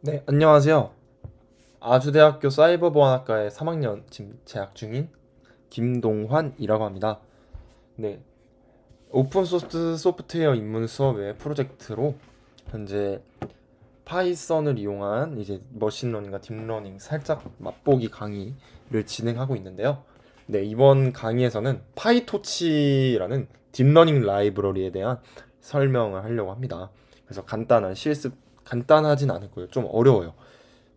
네, 안녕하세요. 아주대학교 사이버보안학과에 3학년 지금 재학 중인 김동환이라고 합니다. 네. 오픈소스 소프트웨어 입문 수업의 프로젝트로 현재 파이썬을 이용한 이제 머신러닝과 딥러닝 살짝 맛보기 강의를 진행하고 있는데요. 네, 이번 강의에서는 파이토치라는 딥러닝 라이브러리에 대한 설명을 하려고 합니다. 그래서 간단한 실습 간단하진 않을 거예요. 좀 어려워요.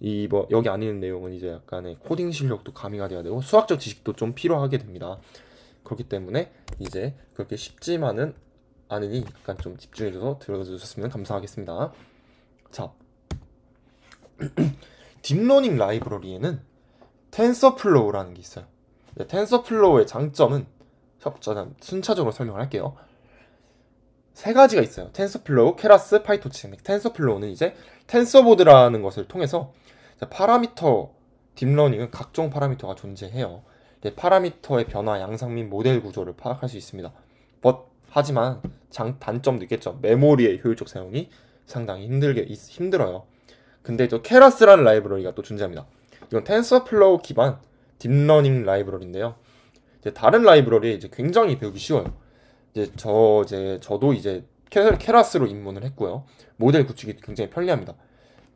이 뭐 여기 안 있는 내용은 이제 약간의 코딩 실력도 가미가 돼야 되고 수학적 지식도 좀 필요하게 됩니다. 그렇기 때문에 이제 그렇게 쉽지만은 않으니 약간 좀 집중해줘서 들어주셨으면 감사하겠습니다. 자, 딥러닝 라이브러리에는 텐서플로우라는 게 있어요. 텐서플로우의 네, 장점은 첫 저는 순차적으로 설명을 할게요. 세 가지가 있어요. 텐서플로우, 케라스, 파이토치. 텐서플로우는 이제 텐서보드라는 것을 통해서 파라미터 딥러닝은 각종 파라미터가 존재해요. 파라미터의 변화, 양상 및 모델 구조를 파악할 수 있습니다. b 하지만 장, 단점도 있겠죠. 메모리의 효율적 사용이 상당히 힘들게 힘들어요. 근데 또 케라스라는 라이브러리가 또 존재합니다. 이건 텐서플로우 기반 딥러닝 라이브러리인데요. 이제 다른 라이브러리 이제 굉장히 배우기 쉬워요. 이제 저 이제 저도 이제 케라스로 입문을 했고요. 모델 구축이 굉장히 편리합니다.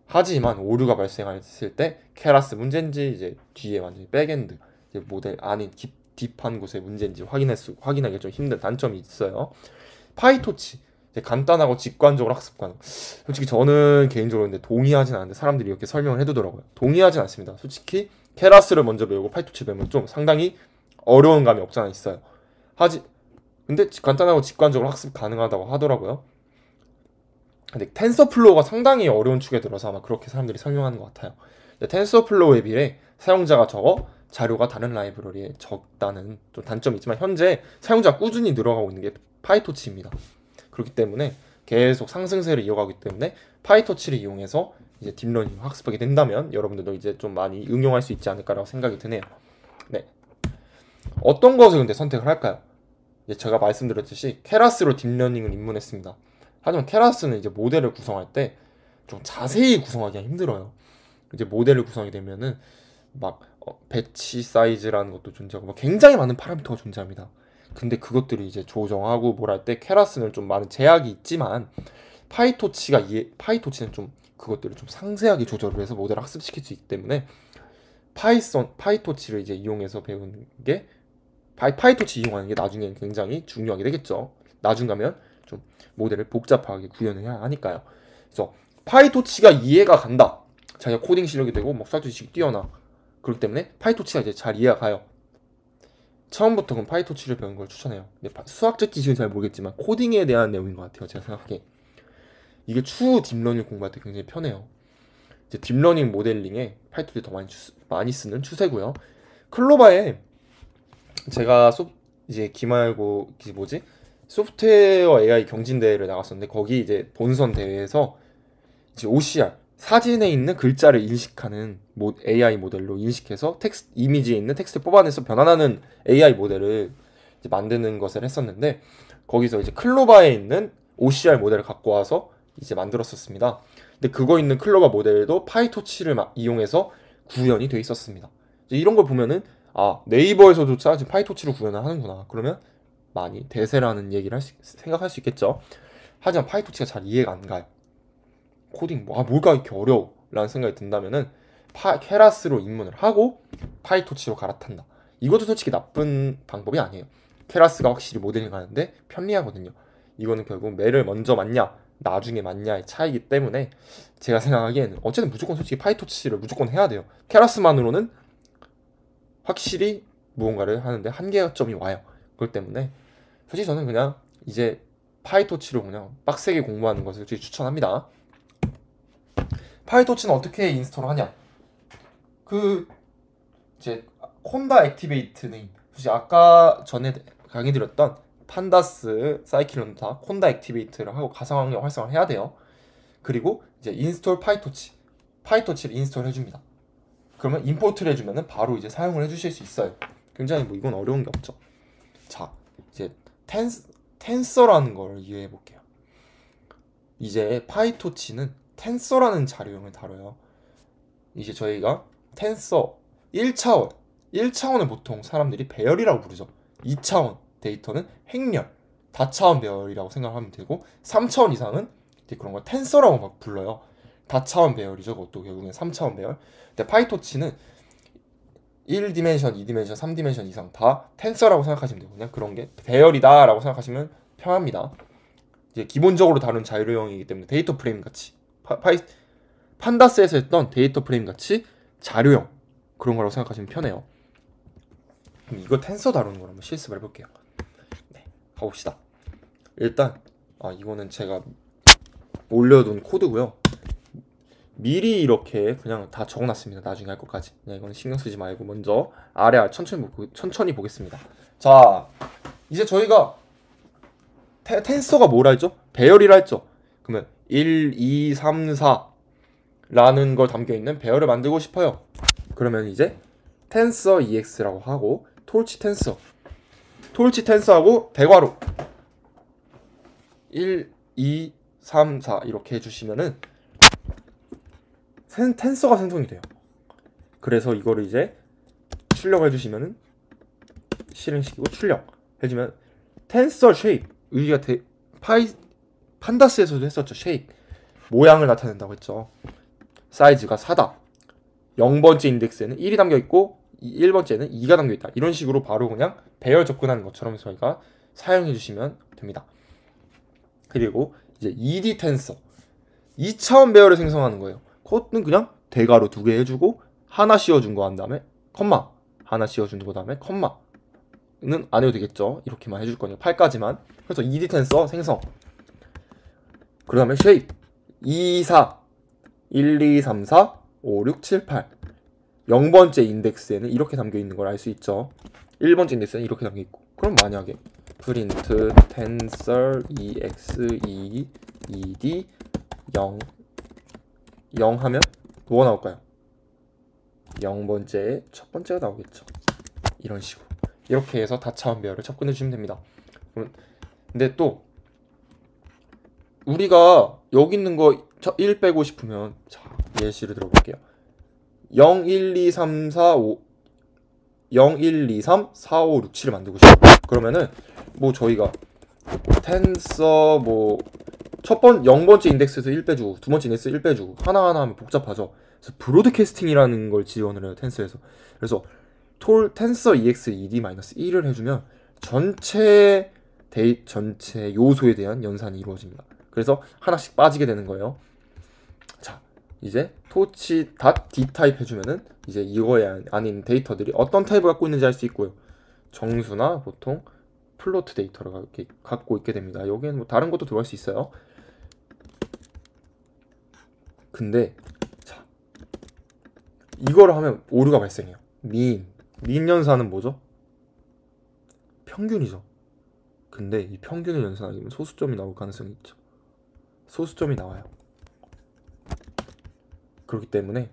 하지만 오류가 발생했을 때 케라스 문제인지 이제 뒤에 완전히 백엔드 모델 아닌 깊, 딥한 곳의 문제인지 확인할 수 확인하기 좀 힘든 단점이 있어요. 파이토치 간단하고 직관적으로 학습 가능. 솔직히 저는 개인적으로 근데 동의하진 않는데 사람들이 이렇게 설명을 해두더라고요. 동의하진 않습니다. 솔직히 케라스를 먼저 배우고 파이토치 배우면 좀 상당히 어려운 감이 없지않아 있어요. 하지 근데 간단하고 직관적으로 학습 가능하다고 하더라고요. 근데 텐서플로우가 상당히 어려운 축에 들어서 아마 그렇게 사람들이 설명하는 것 같아요. 텐서플로우에 비해 사용자가 적어 자료가 다른 라이브러리에 적다는 좀 단점이 있지만 현재 사용자가 꾸준히 늘어가고 있는 게 파이토치입니다. 그렇기 때문에 계속 상승세를 이어가기 때문에 파이토치를 이용해서 이제 딥러닝 학습하게 된다면 여러분들도 이제 좀 많이 응용할 수 있지 않을까라고 생각이 드네요. 네, 어떤 것을 근데 선택을 할까요? 이제 제가 말씀드렸듯이 케라스로 딥러닝을 입문했습니다. 하지만 케라스는 이제 모델을 구성할 때 좀 자세히 구성하기가 힘들어요. 이제 모델을 구성이 되면은 막 어, 배치 사이즈라는 것도 존재하고 굉장히 많은 파라미터가 존재합니다. 근데 그것들을 이제 조정하고 뭘할때 케라스는 좀 많은 제약이 있지만 파이토치가 이해, 파이토치는 좀 그것들을 좀 상세하게 조절을 해서 모델을 학습시킬 수 있기 때문에 파이썬 파이토치를 이제 이용해서 배운 게 파이토치 이용하는 게 나중에 굉장히 중요하게 되겠죠. 나중 가면 좀 모델을 복잡하게 구현해야 하니까요. 그래서 파이토치가 이해가 간다. 자기가 코딩 실력이 되고 목사 지식이 뛰어나. 그렇기 때문에 파이토치가 이제 잘 이해가 가요. 처음부터 그럼 파이토치를 배운 걸 추천해요. 수학적 기술은 잘 모르겠지만 코딩에 대한 내용인 것 같아요. 제가 생각하기에. 이게 추후 딥러닝 공부할 때 굉장히 편해요. 이제 딥러닝 모델링에 파이토치 더 많이, 추, 많이 쓰는 추세고요. 클로바에 제가 소, 이제 기말고 뭐지 소프트웨어 AI 경진 대회를 나갔었는데 거기 이제 본선 대회에서 이제 OCR 사진에 있는 글자를 인식하는 모, AI 모델로 인식해서 텍스 이미지에 있는 텍스트 뽑아내서 변환하는 AI 모델을 이제 만드는 것을 했었는데 거기서 이제 클로바에 있는 OCR 모델을 갖고 와서 이제 만들었었습니다. 근데 그거 있는 클로바 모델도 파이토치를 이용해서 구현이 돼 있었습니다. 이런 걸 보면은 아 네이버에서조차 지금 파이토치로 구현을 하는구나. 그러면 많이 대세라는 얘기를 할 수, 생각할 수 있겠죠. 하지만 파이토치가 잘 이해가 안 가요. 코딩 뭐, 아뭘가 이렇게 어려워 라는 생각이 든다면은 파, 케라스로 입문을 하고 파이토치로 갈아탄다. 이것도 솔직히 나쁜 방법이 아니에요. 케라스가 확실히 모델링 하는데 편리하거든요. 이거는 결국 매를 먼저 맞냐 나중에 맞냐의 차이기 때문에 제가 생각하기에는 어쨌든 무조건 솔직히 파이토치를 무조건 해야 돼요. 케라스만으로는 확실히 무언가를 하는데 한계점이 와요. 그것 때문에 사실 저는 그냥 이제 파이토치로 그냥 빡세게 공부하는 것을 추천합니다. 파이토치는 어떻게 인스톨 을 하냐? 그 이제 콘다 액티베이트는 사실 아까 전에 강의드렸던 판다스 사이클론타 콘다 액티베이트를 하고 가상환경 활성화를 해야 돼요. 그리고 이제 인스톨 파이토치 파이토치를 인스톨 해줍니다. 그러면 임포트를 해주면은 바로 이제 사용을 해주실 수 있어요. 굉장히 뭐 이건 어려운 게 없죠. 자, 이제 텐스, 텐서라는 걸 이해해 볼게요. 이제 파이토치는 텐서라는 자료형을 다뤄요. 이제 저희가 텐서 1차원, 1차원을 보통 사람들이 배열이라고 부르죠. 2차원 데이터는 행렬, 다차원 배열이라고 생각하면 되고 3차원 이상은 그런 걸 텐서라고 막 불러요. 4차원 배열이죠. 그것도 결국엔 3차원 배열. 근데 파이토치는 1디멘션, 2디멘션, 3디멘션 이상 다 텐서라고 생각하시면 되거든요. 그런 게 배열이다라고 생각하시면 편합니다. 이제 기본적으로 다른 자료형이기 때문에 데이터 프레임 같이 파, 파이, 판다스에서 했던 데이터 프레임 같이 자료형 그런 거라고 생각하시면 편해요. 그럼 이거 텐서 다루는 걸 한번 실습을 해볼게요. 네, 가봅시다. 일단 아 이거는 제가 올려둔 코드고요. 미리 이렇게 그냥 다 적어놨습니다. 나중에 할 것까지. 그 이건 신경 쓰지 말고 먼저 아래 천천히, 보, 천천히 보겠습니다. 자, 이제 저희가 테, 텐서가 뭐라 했죠? 배열이라 했죠? 그러면 1, 2, 3, 4라는 걸 담겨있는 배열을 만들고 싶어요. 그러면 이제 텐서 EX라고 하고 톨치 텐서 톨치 텐서하고 대괄호 1, 2, 3, 4 이렇게 해주시면은 텐, 텐서가 생성이 돼요. 그래서 이거를 이제 출력해 을 주시면은 실행시키고 출력 해주면 텐서 쉐입 우리가 대, 파이 판다스에서도 했었죠 쉐입 모양을 나타낸다고 했죠 사이즈가 4다 0번째 인덱스에는 1이 담겨 있고 1번째는 2가 담겨 있다 이런 식으로 바로 그냥 배열 접근하는 것처럼 저희가 사용해 주시면 됩니다 그리고 이제 ED 텐서 2차원 배열을 생성하는 거예요 컷은 그냥 대괄호 두 개 해주고 하나 씌워준 거 한 다음에 컴마 하나 씌워준 거 다음에 컴마는 안 해도 되겠죠 이렇게만 해줄 거니까 8까지만 그래서 ED 텐서 생성 그 다음에 쉐입 2, 4 1, 2, 3, 4 5, 6, 7, 8 0번째 인덱스에는 이렇게 담겨있는 걸 알 수 있죠 1번째 인덱스는 에 이렇게 담겨있고 그럼 만약에 print tensor exe ed 0 0 하면 뭐가 나올까요? 0번째 첫 번째가 나오겠죠. 이런 식으로. 이렇게 해서 다차원 배열을 접근해 주시면 됩니다. 근데 또 우리가 여기 있는 거 1 빼고 싶으면 자, 예시를 들어볼게요. 0 1 2 3 4 5 0 1 2 3 4 5 6 7을 만들고 싶어요. 그러면은 뭐 저희가 텐서 뭐첫 번, 0번째 인덱스에서 1 빼주고, 두 번째 인덱스 1 빼주고, 하나하나 하면 복잡하죠. 그래서 브로드캐스팅이라는 걸 지원을 해요, 텐서에서. 그래서 톨 텐서 e x e d 1을 해주면 전체 데이, 전체 요소에 대한 연산이 이루어집니다. 그래서 하나씩 빠지게 되는 거예요. 자, 이제 토치 닷 d 타입 해주면은 이제 이거에 아닌 데이터들이 어떤 타입을 갖고 있는지 알 수 있고요. 정수나 보통 플로트 데이터를 갖고 있게 됩니다. 여기에는 뭐 다른 것도 들어갈 수 있어요. 근데 자 이걸 하면 오류가 발생해요. 미인 미인 연산은 뭐죠? 평균이죠. 근데 이 평균을 연산하면 소수점이 나올 가능성이 있죠. 소수점이 나와요. 그렇기 때문에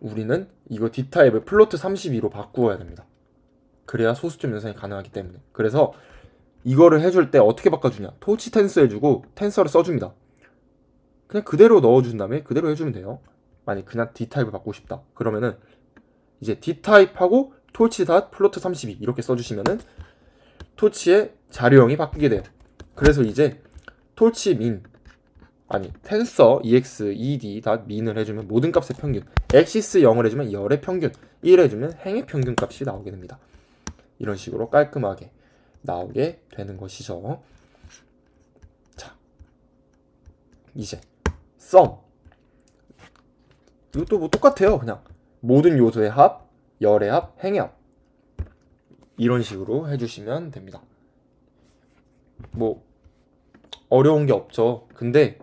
우리는 이거 D타입을 플로트 32로 바꾸어야 됩니다. 그래야 소수점 연산이 가능하기 때문에. 그래서 이거를 해줄 때 어떻게 바꿔주냐. 토치 텐서 해주고 텐서를 써줍니다. 그냥 그대로 넣어준 다음에 그대로 해주면 돼요. 만약 그냥 D타입을 받고 싶다. 그러면은 이제 D타입하고 토치닷 플로트 32 이렇게 써주시면은 토치의 자료형이 바뀌게 돼요. 그래서 이제 토치 민 아니 텐서 ex ed 다 민을 해주면 모든 값의 평균 a x i 0을 해주면 열의 평균 1 해주면 행의 평균 값이 나오게 됩니다. 이런 식으로 깔끔하게 나오게 되는 것이죠. 자 이제 썸 이것도 뭐 똑같아요 그냥 모든 요소의 합, 열의 합, 행의 합 이런 식으로 해주시면 됩니다 뭐 어려운 게 없죠 근데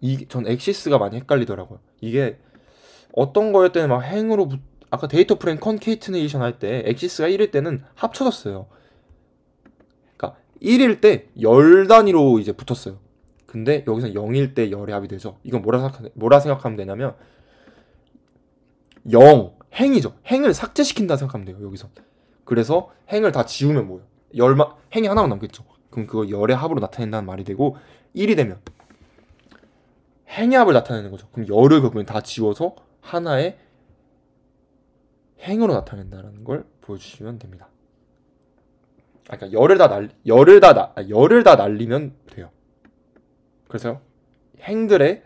이, 전 엑시스가 많이 헷갈리더라고요 이게 어떤 거였 때는 막 행으로 부, 아까 데이터 프레임 컨케이트네이션 할 때 엑시스가 1일 때는 합쳐졌어요 그러니까 1일 때 열 단위로 이제 붙었어요 근데 여기서 0일 때 열의 합이 되죠. 이건 뭐라, 생각, 뭐라 생각하면 되냐면 0, 행이죠. 행을 삭제시킨다 생각하면 돼요. 여기서. 그래서 행을 다 지우면 뭐예요? 열만 행이 하나만 남겠죠. 그럼 그거 열의 합으로 나타낸다는 말이 되고 1이 되면 행의 합을 나타내는 거죠. 그럼 열을 그분 다 지워서 하나의 행으로 나타낸다는걸 보여주시면 됩니다. 아, 그러니까 열을 다 날, 열을 다, 나, 아, 열을 다 날리면 돼요. 그래서 행들의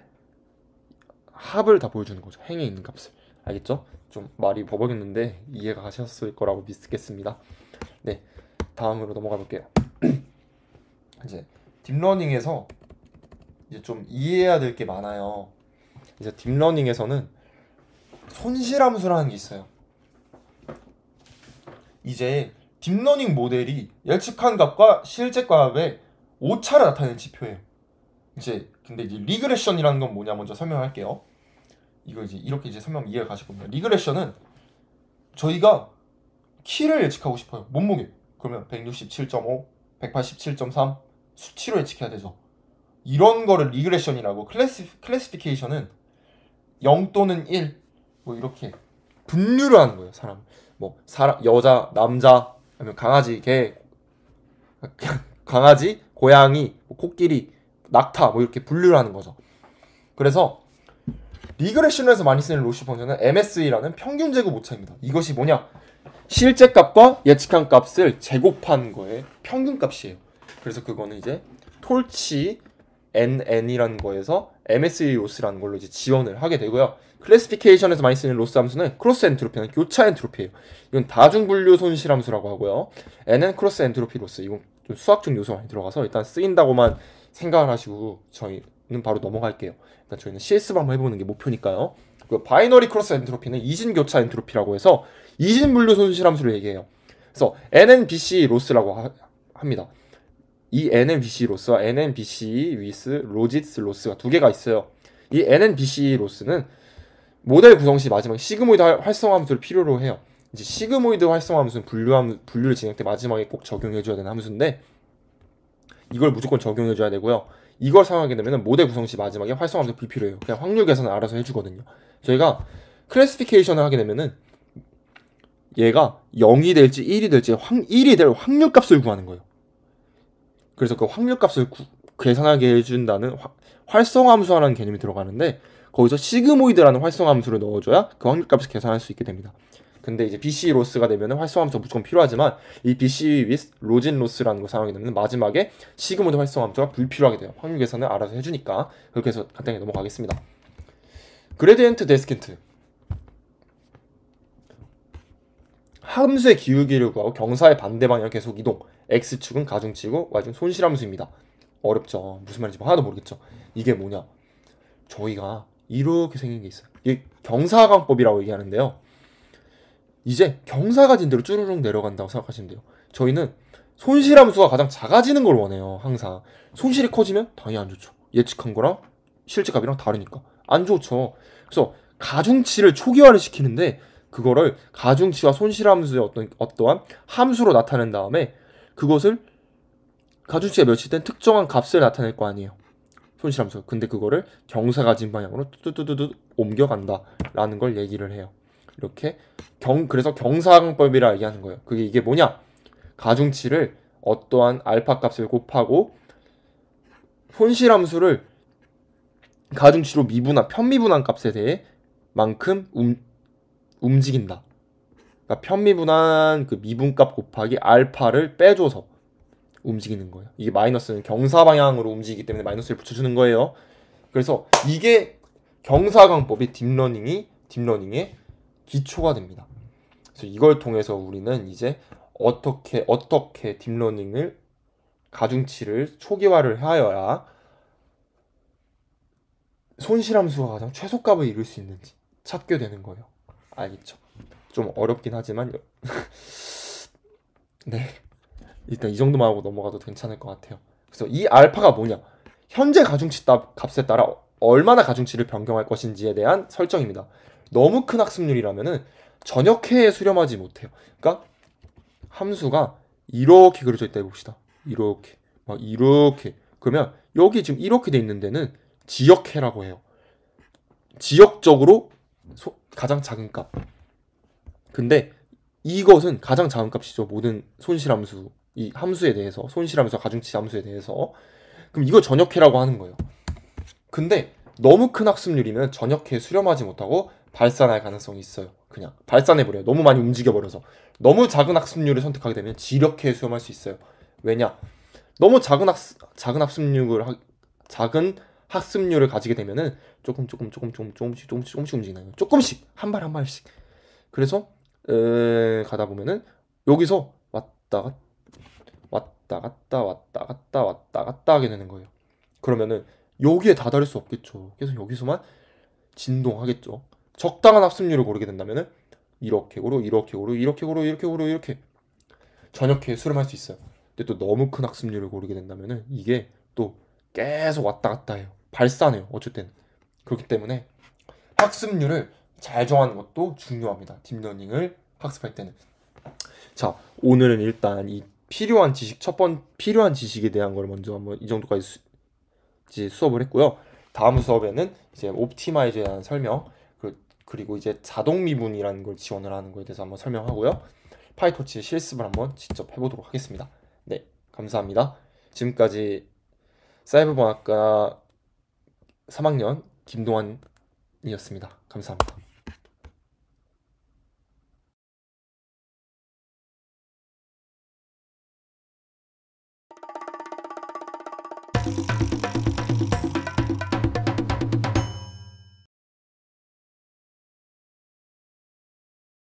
합을 다 보여주는 거죠. 행에 있는 값을. 알겠죠? 좀 말이 버벅였는데 이해가 가셨을 거라고 믿겠습니다. 네, 다음으로 넘어가 볼게요. 이제 딥러닝에서 이제 좀 이해해야 될 게 많아요. 이제 딥러닝에서는 손실함수라는 게 있어요. 이제 딥러닝 모델이 예측한 값과 실제 값의 오차를 나타내는 지표예요. 이제 근데 이제 리그레션이라는 건 뭐냐 먼저 설명할게요. 이거 이제 이렇게 이제 설명 이해가 가실 겁니다. 리그레션은 저희가 키를 예측하고 싶어요. 몸무게. 그러면 167.5, 187.3 수치로 예측해야 되죠. 이런 거를 리그레션이라고 클래스 클래시피케이션은 0 또는 1, 뭐 이렇게 분류를 하는 거예요, 사람. 뭐, 사람, 여자, 남자, 아니면 강아지, 개, 강아지, 고양이, 뭐 코끼리, 낙타 뭐 이렇게 분류를 하는 거죠. 그래서 리그레션에서 많이 쓰는 로시 펑션은 MSE라는 평균 제곱 오차입니다. 이것이 뭐냐? 실제 값과 예측한 값을 제곱한 거에 평균 값이에요. 그래서 그거는 이제 톨치 NN이라는 거에서 MSE 로스라는 걸로 이제 지원을 하게 되고요. 클래스피케이션에서 많이 쓰는 로스 함수는 크로스 엔트로피는 교차 엔트로피예요. 이건 다중 분류 손실 함수라고 하고요. NN 크로스 엔트로피 로스 이건 좀 수학적 요소 많이 들어가서 일단 쓰인다고만 생각을 하시고 저희는 바로 넘어갈게요. 일단 그러니까 저희는 CS방 한번 해보는 게 목표니까요. 그 바이너리 크로스 엔트로피는 이진교차 엔트로피라고 해서 이진분류 손실 함수를 얘기해요. 그래서 NNBC 로스라고 하, 합니다. 이 NNBC 로스와 NNBC 위스 로지스 로스가 두 개가 있어요. 이 NNBC 로스는 모델 구성 시 마지막 시그모이드 활성화 함수를 필요로 해요. 이제 시그모이드 활성화 함수는 분류 함, 분류를 진행 때 마지막에 꼭 적용해줘야 되는 함수인데 이걸 무조건 적용해줘야 되고요. 이걸 사용하게 되면 모델 구성 시 마지막에 활성화도 불필요해요. 그냥 확률 계산을 알아서 해주거든요. 저희가 클래스피케이션을 하게 되면은 얘가 0이 될지 1이 될지 확, 1이 될 확률 값을 구하는 거예요. 그래서 그 확률 값을 구, 계산하게 해준다는 화, 활성함수라는 개념이 들어가는데 거기서 시그모이드라는 활성함수를 넣어줘야 그 확률 값을 계산할 수 있게 됩니다. 근데 이제 BC 로스가 되면 활성함수가 무조건 필요하지만 이 BC w i 로진 로스라는 거사용이 되면 마지막에 시그모드 활성함수가 불필요하게 돼요. 확률 계산을 알아서 해주니까 그렇게 해서 간단히 넘어가겠습니다. 그레디엔트 데스킨트 함수의 기울기를 구하고 경사의 반대 방향 계속 이동 x축은 가중치고 y축은 손실함수입니다. 어렵죠. 무슨 말인지 뭐 하나도 모르겠죠. 이게 뭐냐. 저희가 이렇게 생긴 게 있어요. 이게 경사강법이라고 얘기하는데요. 이제 경사가 진 대로 쭈르륵 내려간다고 생각하시면 돼요. 저희는 손실 함수가 가장 작아지는 걸 원해요. 항상 손실이 커지면 당연히 안 좋죠. 예측한 거랑 실제 값이랑 다르니까 안 좋죠. 그래서 가중치를 초기화를 시키는데 그거를 가중치와 손실 함수의 어떤 어떠한 함수로 나타낸 다음에 그것을 가중치가 며칠된 특정한 값을 나타낼 거 아니에요. 손실 함수. 근데 그거를 경사가 진 방향으로 뚜뚜뚜뚜 옮겨간다라는 걸 얘기를 해요. 이렇게 경 그래서 경상법이라 사 얘기하는 거예요. 그게 이게 뭐냐? 가중치를 어떠한 알파 값을 곱하고 손실함수를 가중치로 미분한 편미분한 값에 대해 만큼 움, 움직인다. 그러니까 편미분한 그 미분값 곱하기 알파를 빼줘서 움직이는 거예요. 이게 마이너스는 경사 방향으로 움직이기 때문에 마이너스를 붙여주는 거예요. 그래서 이게 경사강법이 딥러닝이 딥러닝의 기초가 됩니다. 그래서 이걸 통해서 우리는 이제 어떻게 어떻게 딥러닝을 가중치를 초기화를 하여야 손실함수가 가장 최소값을 이룰 수 있는지 찾게 되는 거예요. 알겠죠? 좀 어렵긴 하지만 네 일단 이 정도만 하고 넘어가도 괜찮을 것 같아요. 그래서 이 알파가 뭐냐? 현재 가중치 값에 따라 얼마나 가중치를 변경할 것인지에 대한 설정입니다. 너무 큰 학습률이라면은 전역해에 수렴하지 못해요. 그러니까 함수가 이렇게 그려져 있다 해봅시다. 이렇게 막 이렇게 그러면 여기 지금 이렇게 돼 있는 데는 지역해라고 해요. 지역적으로 소, 가장 작은 값. 근데 이것은 가장 작은 값이죠. 모든 손실함수 이 함수에 대해서 손실함수 가중치 함수에 대해서 그럼 이걸 전역해라고 하는 거예요. 근데 너무 큰 학습률이면 전역해 수렴하지 못하고 발산할 가능성이 있어요. 그냥 발산해버려요. 너무 많이 움직여버려서. 너무 작은 학습률을 선택하게 되면 지력해 수염할수 있어요. 왜냐? 너무 작은 학 작은 학습률을 하, 작은 학습률을 가지게 되면은 조금 조금 조금 조금 조금씩 조금씩 조금씩 움직이나요. 조금씩 한 발 한 발씩. 그래서 에, 가다 보면은 여기서 왔다 갔다 왔다 갔다 왔다 갔다 왔다 갔다 하게 되는 거예요. 그러면은 여기에 다다를 수 없겠죠. 계속 여기서만 진동하겠죠. 적당한 합습률을 고르게 된다면은 이렇게 고로 이렇게 고로 이렇게 고로 이렇게 고로 이렇게 저녁에 수렴할 수 있어요. 근데 또 너무 큰 학습률을 고르게 된다면은 이게 또 계속 왔다 갔다 해요. 발산해요. 어쨌든 그렇기 때문에 학습률을 잘 정하는 것도 중요합니다. 딥러닝을 학습할 때는 자 오늘은 일단 이 필요한 지식 첫 번 필요한 지식에 대한 걸 먼저 한번 이 정도까지 수, 이제 수업을 했고요. 다음 수업에는 이제 옵티마이저에 대한 설명 그리고 이제 자동 미분이라는 걸 지원을 하는 거에 대해서 한번 설명하고요. 파이터치 실습을 한번 직접 해보도록 하겠습니다. 네, 감사합니다. 지금까지 사이버방학과 3학년 김동환이었습니다. 감사합니다.